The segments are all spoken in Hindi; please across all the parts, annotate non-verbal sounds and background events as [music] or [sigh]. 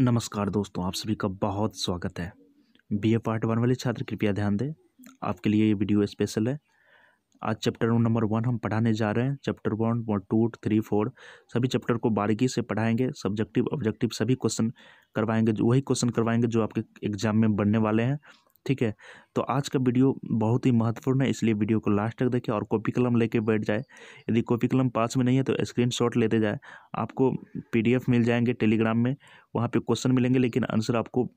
नमस्कार दोस्तों आप सभी का बहुत स्वागत है बी ए पार्ट वन वाले छात्र कृपया ध्यान दें आपके लिए ये वीडियो स्पेशल है आज चैप्टर नंबर वन हम पढ़ाने जा रहे हैं chapter one two three four सभी चैप्टर को बारीकी से पढ़ाएंगे सब्जेक्टिव ऑब्जेक्टिव सभी क्वेश्चन करवाएंगे वही क्वेश्चन करवाएंगे जो आपके एग्जाम में बनने वाले हैं ठीक है तो आज का वीडियो बहुत ही महत्वपूर्ण है इसलिए वीडियो को लास्ट तक देखें और कॉपी कलम लेके बैठ जाए यदि कॉपी कलम पास में नहीं है तो स्क्रीनशॉट लेते जाए आपको पीडीएफ मिल जाएंगे टेलीग्राम में वहाँ पे क्वेश्चन मिलेंगे लेकिन आंसर आपको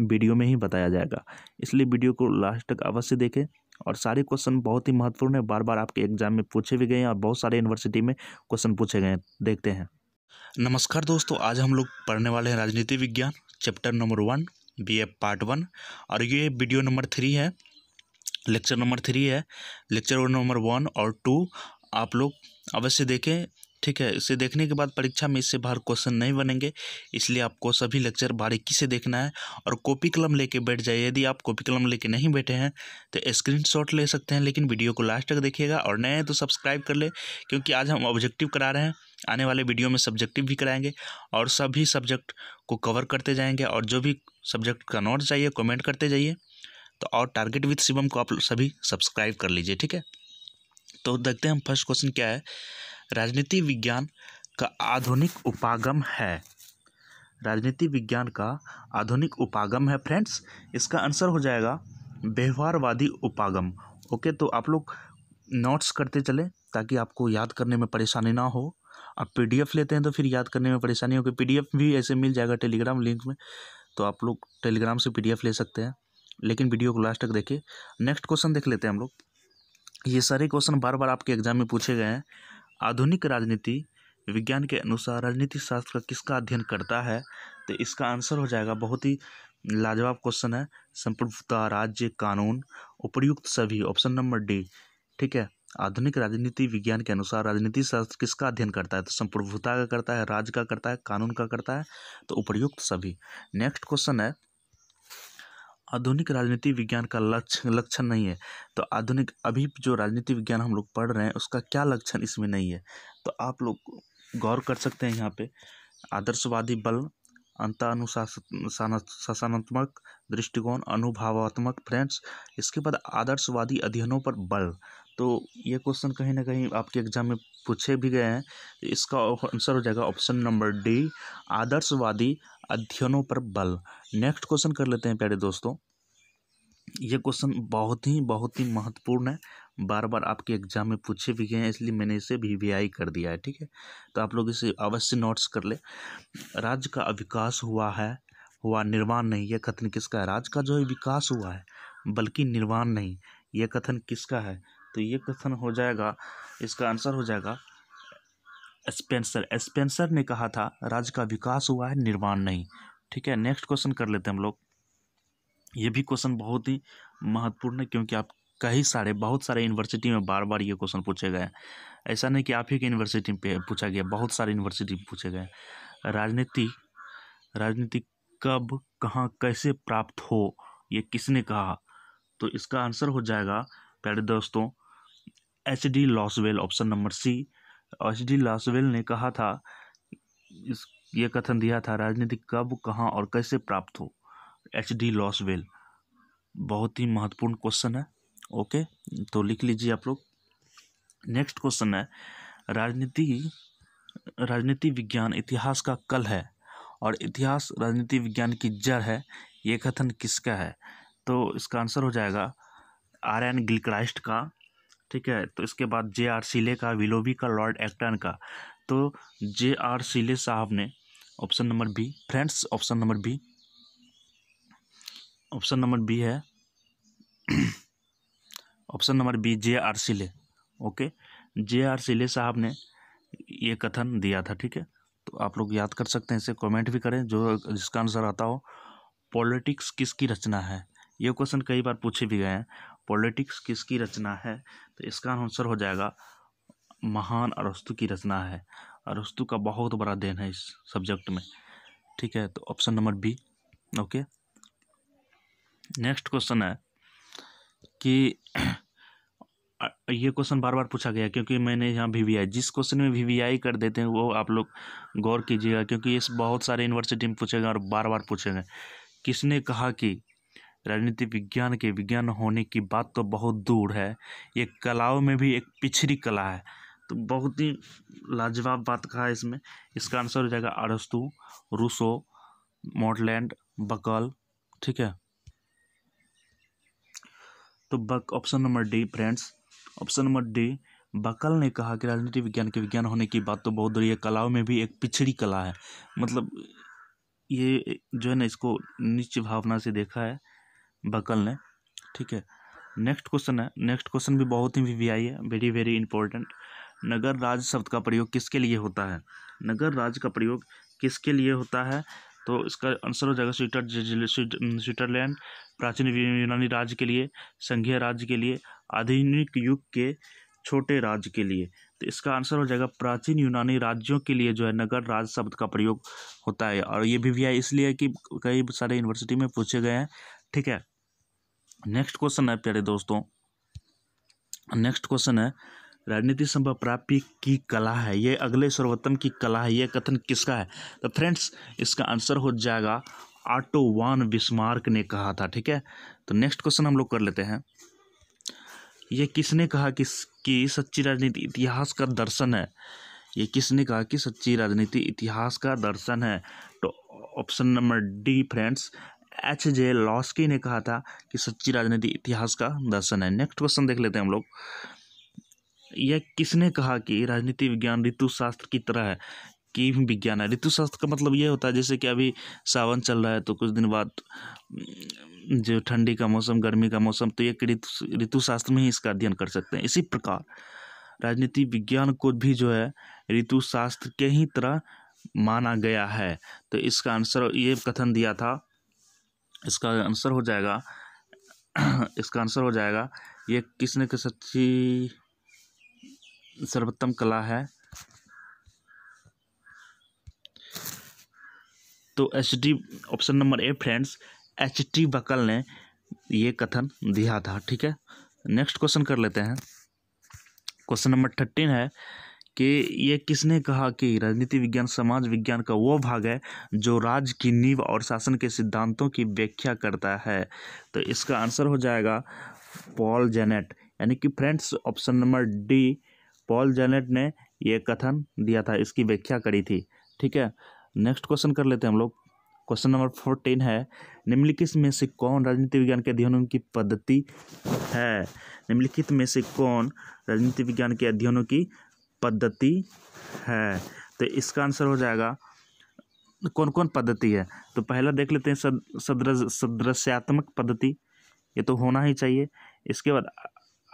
वीडियो में ही बताया जाएगा इसलिए वीडियो को लास्ट तक अवश्य देखें और सारे क्वेश्चन बहुत ही महत्वपूर्ण है बार बार आपके एग्जाम में पूछे भी गए हैं और बहुत सारे यूनिवर्सिटी में क्वेश्चन पूछे गए हैं देखते हैं नमस्कार दोस्तों आज हम लोग पढ़ने वाले हैं राजनीति विज्ञान chapter number one B A part one और ये वीडियो नंबर थ्री है लेक्चर नंबर थ्री है लेक्चर नंबर वन और टू आप लोग अवश्य देखें ठीक है इसे देखने के बाद परीक्षा में इससे बाहर क्वेश्चन नहीं बनेंगे इसलिए आपको सभी लेक्चर बारीकी से देखना है और कॉपी कलम लेके बैठ जाइए यदि आप कॉपी कलम लेके नहीं बैठे हैं तो स्क्रीनशॉट ले सकते हैं लेकिन वीडियो को लास्ट तक देखिएगा और नए हैं तो सब्सक्राइब कर ले क्योंकि आज हम ऑब्जेक्टिव करा रहे हैं आने वाले वीडियो में सब्जेक्टिव भी कराएंगे और सभी सब्जेक्ट को कवर करते जाएंगे और जो भी सब्जेक्ट का नोट चाहिए कमेंट करते जाइए तो और टारगेट विथ शिवम को आप सभी सब्सक्राइब कर लीजिए ठीक है तो देखते हैं हम फर्स्ट क्वेश्चन क्या है राजनीति विज्ञान का आधुनिक उपागम है राजनीति विज्ञान का आधुनिक उपागम है फ्रेंड्स इसका आंसर हो जाएगा व्यवहारवादी उपागम ओके तो आप लोग नोट्स करते चले ताकि आपको याद करने में परेशानी ना हो आप पीडीएफ लेते हैं तो फिर याद करने में परेशानी होगी पीडीएफ भी ऐसे मिल जाएगा टेलीग्राम लिंक में तो आप लोग टेलीग्राम से पीडीएफ ले सकते हैं लेकिन वीडियो को लास्ट तक देखिए नेक्स्ट क्वेश्चन देख लेते हैं हम लोग ये सारे क्वेश्चन बार बार आपके एग्जाम में पूछे गए हैं आधुनिक राजनीति विज्ञान के अनुसार राजनीति शास्त्र का किसका अध्ययन करता है तो इसका आंसर हो जाएगा बहुत ही लाजवाब क्वेश्चन है संप्रभुता राज्य कानून उपयुक्त सभी ऑप्शन नंबर डी ठीक है आधुनिक राजनीति विज्ञान के अनुसार राजनीति शास्त्र किसका अध्ययन करता है तो संप्रभुता का करता है राज्य का करता है कानून का करता है तो उपयुक्त सभी नेक्स्ट क्वेश्चन है आधुनिक राजनीति विज्ञान का लक्ष्य लक्षण नहीं है तो आधुनिक अभी जो राजनीति विज्ञान हम लोग पढ़ रहे हैं उसका क्या लक्षण इसमें नहीं है तो आप लोग गौर कर सकते हैं यहाँ पे आदर्शवादी बल अंतानुशासनात्मक दृष्टिकोण अनुभवात्मक फ्रेंड्स इसके बाद आदर्शवादी अध्ययनों पर बल तो ये क्वेश्चन कहीं ना कहीं आपके एग्जाम में पूछे भी गए हैं तो इसका आंसर हो जाएगा ऑप्शन नंबर डी आदर्शवादी अध्ययनों पर बल नेक्स्ट क्वेश्चन कर लेते हैं प्यारे दोस्तों ये क्वेश्चन बहुत ही बहुत ही महत्वपूर्ण है बार बार आपके एग्जाम में पूछे भी गए हैं इसलिए मैंने इसे वी वी आई कर दिया है ठीक है तो आप लोग इसे अवश्य नोट्स कर ले राज्य का विकास हुआ है हुआ निर्माण नहीं यह कथन किसका है राज्य का जो है विकास हुआ है बल्कि निर्माण नहीं यह कथन किसका है तो ये क्वेश्चन हो जाएगा इसका आंसर हो जाएगा स्पेंसर स्पेंसर ने कहा था राज्य का विकास हुआ है निर्माण नहीं ठीक है नेक्स्ट क्वेश्चन कर लेते हैं हम लोग ये भी क्वेश्चन बहुत ही महत्वपूर्ण है क्योंकि आप कई सारे बहुत सारे यूनिवर्सिटी में बार बार ये क्वेश्चन पूछे गए ऐसा नहीं कि आप ही के यूनिवर्सिटी पे पूछा गया बहुत सारे यूनिवर्सिटी पूछे गए राजनीति राजनीति कब कहाँ कैसे प्राप्त हो ये किसने कहा तो इसका आंसर हो जाएगा प्यारे दोस्तों H D Lasswell option number C H D Lasswell ने कहा था इस ये कथन दिया था राजनीति कब कहाँ और कैसे प्राप्त हो एच डी लॉसवेल बहुत ही महत्वपूर्ण क्वेश्चन है ओके तो लिख लीजिए आप लोग नेक्स्ट क्वेश्चन है राजनीति राजनीति विज्ञान इतिहास का कल है और इतिहास राजनीति विज्ञान की जड़ है ये कथन किसका है तो इसका आंसर हो जाएगा आर एन गिलक्राइस्ट का ठीक है तो इसके बाद जे आर सिले का विलोबी का लॉर्ड एक्टन का तो जे आर सिले साहब ने option number B friends option number B option number B है option number B J R Seeley okay J R Seeley साहब ने ये कथन दिया था ठीक है तो आप लोग याद कर सकते हैं इसे कमेंट भी करें जो जिसका आंसर आता हो पॉलिटिक्स किसकी रचना है ये क्वेश्चन कई बार पूछे भी गए हैं पॉलिटिक्स किसकी रचना है तो इसका आंसर हो जाएगा महान अरस्तु की रचना है अरस्तु का बहुत बड़ा देन है इस सब्जेक्ट में ठीक है तो option number B okay next question है कि ये क्वेश्चन बार बार पूछा गया क्योंकि मैंने यहाँ वी वी आई जिस क्वेश्चन में वी वी आई कर देते हैं वो आप लोग गौर कीजिएगा क्योंकि ये बहुत सारे यूनिवर्सिटी में पूछेगा और बार बार पूछेंगे किसने कहा कि राजनीति विज्ञान के विज्ञान होने की बात तो बहुत दूर है ये कलाओं में भी एक पिछड़ी कला है तो बहुत ही लाजवाब बात कहा है इसमें इसका आंसर हो जाएगा अरस्तु रूसो मॉडलैंड बकल ठीक है तो बक option number D friends option number D Buckle ने कहा कि राजनीति विज्ञान के विज्ञान होने की बात तो बहुत दूरी है कलाओं में भी एक पिछड़ी कला है मतलब ये जो है ना इसको नीच भावना से देखा है बकल ने ठीक है नेक्स्ट क्वेश्चन है नेक्स्ट क्वेश्चन भी बहुत ही वी है वेरी वेरी इंपॉर्टेंट नगर राज शब्द का प्रयोग किसके लिए होता है नगर राज का प्रयोग किसके लिए होता है तो इसका आंसर हो जाएगा स्विटर स्विट्जरलैंड प्राचीन यूनानी राज्य के लिए संघीय राज्य के लिए आधुनिक युग के छोटे राज्य के लिए तो इसका आंसर हो जाएगा प्राचीन यूनानी राज्यों के लिए जो है नगर राज शब्द का प्रयोग होता है और ये भी इसलिए कि कई सारे यूनिवर्सिटी में पूछे गए हैं ठीक है नेक्स्ट क्वेश्चन है प्यारे दोस्तों नेक्स्ट क्वेश्चन है राजनीति संभव प्राप्ति की कला है ये अगले सर्वोत्तम की कला है ये कथन किसका है तो फ्रेंड्स इसका आंसर हो जाएगा आटो वान बिस्मार्क ने कहा था ठीक है तो नेक्स्ट क्वेश्चन हम लोग कर लेते हैं ये किसने कहा कि, कि सच्ची राजनीति इतिहास का दर्शन है ये किसने कहा कि सच्ची राजनीति इतिहास का दर्शन है तो option number D friends H J Laski ने कहा था कि सच्ची राजनीति इतिहास का दर्शन है नेक्स्ट क्वेश्चन देख लेते हैं हम लोग यह किसने कहा कि राजनीति विज्ञान ऋतुशास्त्र की तरह है कि विज्ञान है ऋतुशास्त्र का मतलब ये होता है जैसे कि अभी सावन चल रहा है तो कुछ दिन बाद जो ठंडी का मौसम गर्मी का मौसम तो एक ऋतु ऋतुशास्त्र में ही इसका अध्ययन कर सकते हैं इसी प्रकार राजनीति विज्ञान को भी जो है ऋतुशास्त्र के ही तरह माना गया है तो इसका आंसर ये कथन दिया था इसका आंसर हो जाएगा [clears throat] इसका आंसर हो जाएगा ये किस अच्छी की सच्ची सर्वोत्तम कला है तो H D option number A friends H T Buckle ने ये कथन दिया था ठीक है नेक्स्ट क्वेश्चन कर लेते हैं क्वेश्चन नंबर थर्टीन है कि ये किसने कहा कि राजनीति विज्ञान समाज विज्ञान का वो भाग है जो राज्य की नींव और शासन के सिद्धांतों की व्याख्या करता है तो इसका आंसर हो जाएगा पॉल जेनेट यानी कि friends option number D Paul Janet ने ये कथन दिया था इसकी व्याख्या करी थी ठीक है नेक्स्ट क्वेश्चन कर लेते हैं हम लोग क्वेश्चन नंबर फोर्टीन है निम्नलिखित में से कौन राजनीति विज्ञान के अध्ययनों की पद्धति है निम्नलिखित में से कौन राजनीति विज्ञान के अध्ययनों की पद्धति है तो इसका आंसर हो जाएगा कौन कौन पद्धति है तो पहला देख लेते हैं सद सदृश्यात्मक पद्धति ये तो होना ही चाहिए इसके बाद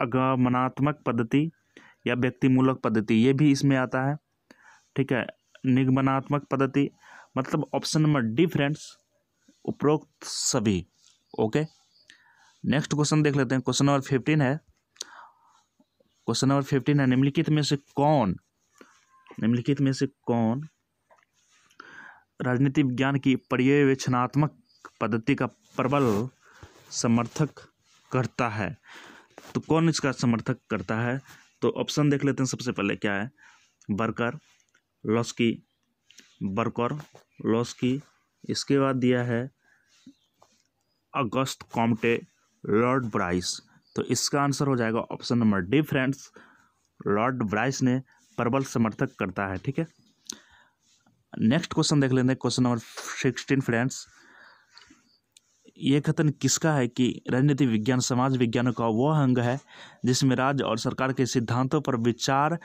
अगमनात्मक पद्धति या व्यक्तिमूलक पद्धति ये भी इसमें आता है ठीक है निगमनात्मक पद्धति मतलब ऑप्शन नंबर डी फ्रेंड्स उपरोक्त सभी ओके नेक्स्ट क्वेश्चन देख लेते हैं क्वेश्चन नंबर फिफ्टीन है क्वेश्चन नंबर फिफ्टीन है निम्नलिखित में से कौन निम्नलिखित में से कौन राजनीति विज्ञान की पर्यवेक्षणात्मक पद्धति का प्रबल समर्थक करता है तो कौन इसका समर्थक करता है तो ऑप्शन देख लेते हैं सबसे पहले क्या है बर्कर लॉस्की बर्कर लॉस्की इसके बाद दिया है अगस्त कॉम्टे लॉर्ड ब्राइस तो इसका आंसर हो जाएगा option number D friends Lord Bryce ने प्रबल समर्थक करता है ठीक है नेक्स्ट क्वेश्चन देख लेते हैं क्वेश्चन नंबर सिक्सटीन फ्रेंड्स ये कथन किसका है कि राजनीति विज्ञान समाज विज्ञान का वो अंग है जिसमें राज्य और सरकार के सिद्धांतों पर विचार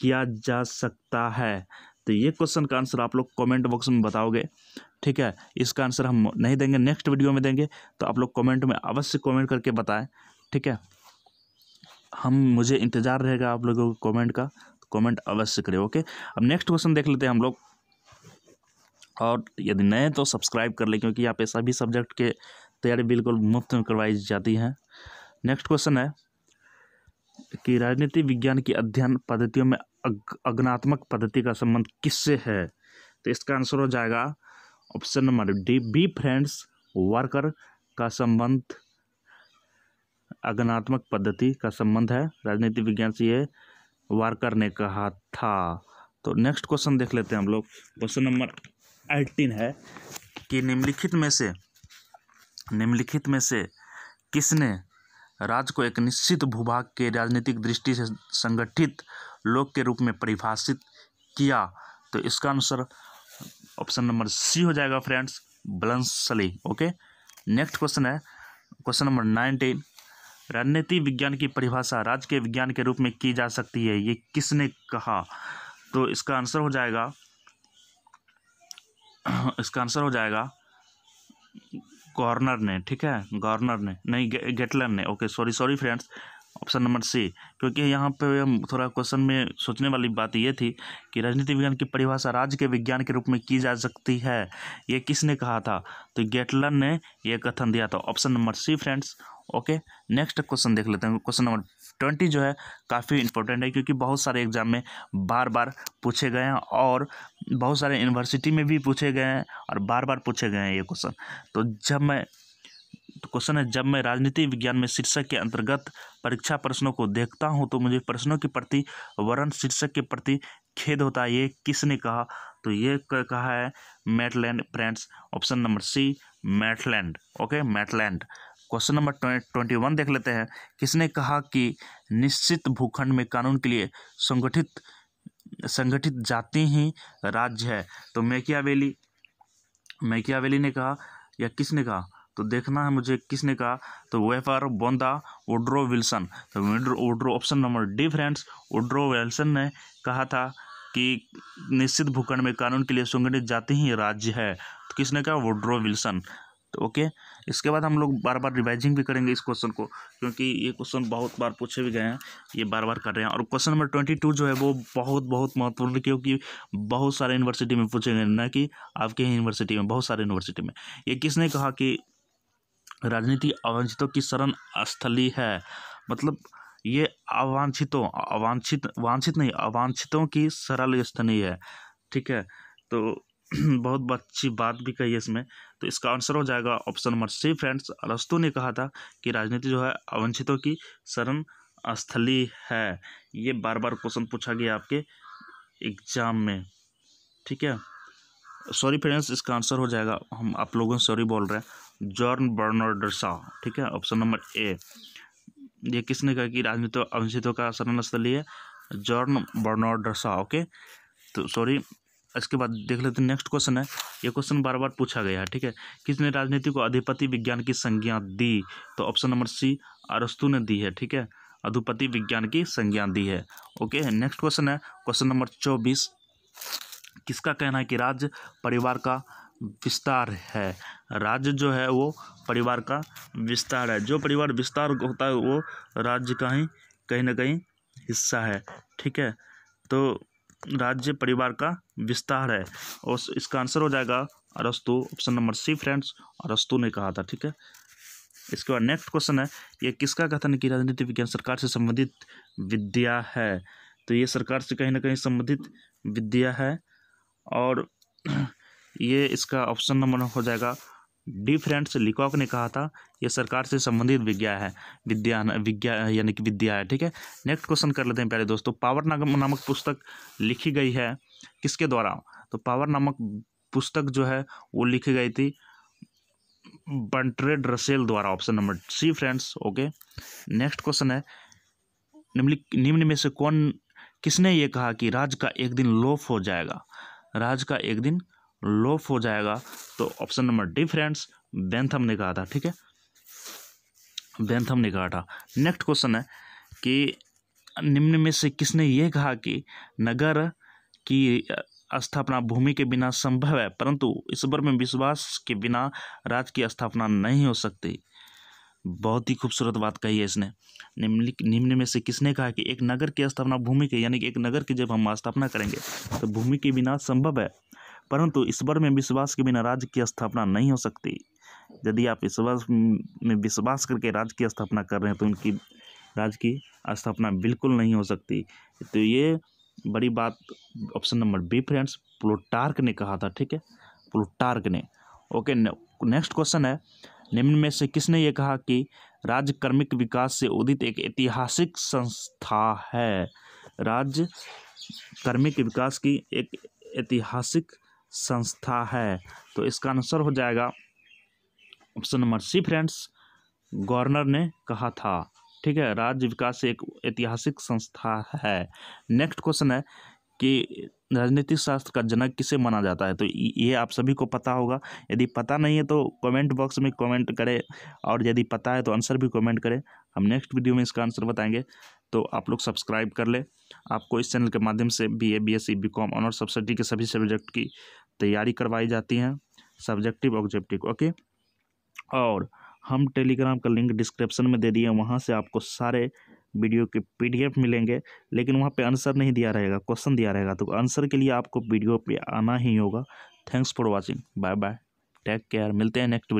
किया जा सकता है तो ये क्वेश्चन का आंसर आप लोग कमेंट बॉक्स में बताओगे ठीक है इसका आंसर हम नहीं देंगे नेक्स्ट वीडियो में देंगे तो आप लोग कमेंट में अवश्य कमेंट करके बताएं ठीक है हम मुझे इंतज़ार रहेगा आप लोगों के कमेंट का कमेंट तो अवश्य करें ओके अब नेक्स्ट क्वेश्चन देख लेते हैं हम लोग और यदि नए तो सब्सक्राइब कर लें क्योंकि यहाँ पे सभी सब्जेक्ट के तैयारी बिल्कुल मुफ्त में करवाई जाती है नेक्स्ट क्वेश्चन है कि राजनीति विज्ञान की अध्ययन पद्धतियों में अग्नात्मक पद्धति का संबंध किससे है तो इसका आंसर हो जाएगा option number D B friends worker का संबंध आगनात्मक पद्धति का संबंध है राजनीति विज्ञान से ये वारकर ने कहा था तो नेक्स्ट क्वेश्चन देख लेते हैं हम लोग क्वेश्चन नंबर एटीन है कि निम्नलिखित में से निम्नलिखित में से किसने राज्य को एक निश्चित भूभाग के राजनीतिक दृष्टि से संगठित लोक के रूप में परिभाषित किया तो इसका आंसर ऑप्शन नंबर सी हो जाएगा friends Bluntschli okay next question है क्वेश्चन नंबर नाइनटीन रणनीति विज्ञान की परिभाषा राज्य के विज्ञान के रूप में की जा सकती है ये किसने कहा तो इसका आंसर हो जाएगा इसका आंसर हो जाएगा गवर्नर ने ठीक है गवर्नर ने नहीं गे, गेटलर ने okay sorry sorry friends option number C क्योंकि यहाँ पे हम थोड़ा क्वेश्चन में सोचने वाली बात ये थी कि राजनीति विज्ञान की परिभाषा राज्य के विज्ञान के रूप में की जा सकती है ये किसने कहा था तो गेटलर ने यह कथन दिया था option number C friends okay next question देख लेते हैं क्वेश्चन नंबर ट्वेंटी जो है काफ़ी इंपॉर्टेंट है क्योंकि बहुत सारे एग्जाम में बार बार पूछे गए हैं और बहुत सारे यूनिवर्सिटी में भी पूछे गए हैं और बार बार पूछे गए हैं ये क्वेश्चन तो जब मैं तो क्वेश्चन है जब मैं राजनीति विज्ञान में शीर्षक के अंतर्गत परीक्षा प्रश्नों को देखता हूँ तो मुझे प्रश्नों के प्रति वर्ण शीर्षक के प्रति खेद होता है ये किसने कहा तो ये कहा है Maitland friends option number C Maitland okay Maitland question number twenty one देख लेते हैं किसने कहा कि निश्चित भूखंड में कानून के लिए संगठित संगठित जाति ही राज्य है तो मैकियावेली मैकियावेली ने कहा या किसने कहा तो देखना है मुझे किसने कहा तो वेफर बोंदा ओड्रो विल्सन तो Woodrow option number D friends Woodrow Wilson ने कहा था कि निश्चित भूखंड में कानून के लिए संगठित जाति ही राज्य है तो किसने कहा वोड्रो विल्सन तो ओके इसके बाद हम लोग बार बार रिवाइजिंग भी करेंगे इस क्वेश्चन को क्योंकि ये क्वेश्चन बहुत बार पूछे भी गए हैं ये बार बार कर रहे हैं और क्वेश्चन नंबर ट्वेंटी टू जो है वो बहुत बहुत महत्वपूर्ण क्योंकि बहुत सारे यूनिवर्सिटी में पूछे गए ना कि आपके यूनिवर्सिटी में बहुत सारे यूनिवर्सिटी में ये किसने कहा कि राजनीति अवंचितों की शरण स्थली है मतलब ये अवांछितों अवांछित वांछित नहीं अवांछितों की सरल स्थली है ठीक है तो [clears throat] बहुत अच्छी बात भी कही है इसमें तो इसका आंसर हो जाएगा ऑप्शन नंबर सी फ्रेंड्स अरस्तु ने कहा था कि राजनीति जो है अवंछितों की शरण स्थली है ये बार बार क्वेश्चन पूछा गया आपके एग्जाम में ठीक है सॉरी फ्रेंड्स इसका आंसर हो जाएगा हम आप लोगों से सॉरी बोल रहे हैं जॉर्न बर्नर्ड ठीक है ऑप्शन नंबर ए ये किसने कहा कि राजनीति अवंछितों का शरण स्थली है जॉर्न बर्नर्ड ओके तो सॉरी इसके बाद देख लेते हैं नेक्स्ट क्वेश्चन है ये क्वेश्चन बार बार पूछा गया है ठीक है किसने राजनीति को अधिपति विज्ञान की संज्ञा दी तो ऑप्शन नंबर सी अरस्तु ने दी है ठीक है अधिपति विज्ञान की संज्ञा दी है ओके नेक्स्ट क्वेश्चन है क्वेश्चन नंबर चौबीस किसका कहना है कि राज्य परिवार का विस्तार है राज्य जो है वो परिवार का विस्तार है जो परिवार विस्तार होता है वो राज्य का ही कहीं ना कहीं हिस्सा है ठीक है तो राज्य परिवार का विस्तार है और इसका आंसर हो जाएगा अरस्तु ऑप्शन नंबर सी फ्रेंड्स अरस्तु ने कहा था ठीक है इसके बाद नेक्स्ट क्वेश्चन है ये किसका कथन कि राजनीति विज्ञान सरकार से संबंधित विद्या है तो ये सरकार से कहीं ना कहीं संबंधित विद्या है और [clears throat] ये इसका ऑप्शन नंबर हो जाएगा डी फ्रेंड्स लिकॉक ने कहा था यह सरकार से संबंधित विज्ञा है विद्या विज्ञा यानी कि विद्या है ठीक है नेक्स्ट क्वेश्चन कर लेते हैं पहले दोस्तों पावर नाम नामक पुस्तक लिखी गई है किसके द्वारा तो पावर नामक पुस्तक जो है वो लिखी गई थी बंट्रेड रसेल द्वारा option number C friends okay next question है निम्न में से कौन किसने ये कहा कि राज का एक दिन लोप हो जाएगा राज का एक दिन लोफ हो जाएगा तो option number D friends Bentham ने कहा था ठीक है बेंथम ने कहा था नेक्स्ट क्वेश्चन है कि निम्न में से किसने ये कहा कि नगर की स्थापना भूमि के बिना संभव है परंतु ईश्वर में विश्वास के बिना राज की स्थापना नहीं हो सकती बहुत ही खूबसूरत बात कही है इसने निम्न में से किसने कहा कि एक नगर की स्थापना भूमि के यानी कि एक नगर की जब हम स्थापना करेंगे तो भूमि के बिना संभव है परंतु ईश्वर में विश्वास के बिना राज्य की स्थापना नहीं हो सकती यदि आप ईश्वर में विश्वास करके राज्य की स्थापना कर रहे हैं तो उनकी राज्य की स्थापना बिल्कुल नहीं हो सकती तो ये बड़ी बात option number B friends Plutarch ने कहा था ठीक है प्लोटार्क ने ओके नेक्स्ट क्वेश्चन है निम्न में से किसने ये कहा कि राज्य कर्मिक विकास से उदित एक ऐतिहासिक संस्था है राज्य कर्मिक विकास की एक ऐतिहासिक संस्था है तो इसका आंसर हो जाएगा option number C friends governor ने कहा था ठीक है राज्य विकास एक ऐतिहासिक संस्था है नेक्स्ट क्वेश्चन है कि राजनीतिक शास्त्र का जनक किसे माना जाता है तो ये आप सभी को पता होगा यदि पता नहीं है तो कमेंट बॉक्स में कमेंट करें और यदि पता है तो आंसर भी कमेंट करें हम नेक्स्ट वीडियो में इसका आंसर बताएंगे तो आप लोग सब्सक्राइब कर लें आपको इस चैनल के माध्यम से B A B S C B Com honour subsidy के सभी सब्जेक्ट की तैयारी करवाई जाती हैं सब्जेक्टिव ऑब्जेक्टिव ओके और हम टेलीग्राम का लिंक डिस्क्रिप्शन में दे दिए वहाँ से आपको सारे वीडियो के पीडीएफ मिलेंगे लेकिन वहाँ पे आंसर नहीं दिया रहेगा क्वेश्चन दिया रहेगा तो आंसर के लिए आपको वीडियो पे आना ही होगा thanks for watching bye bye take care मिलते हैं नेक्स्ट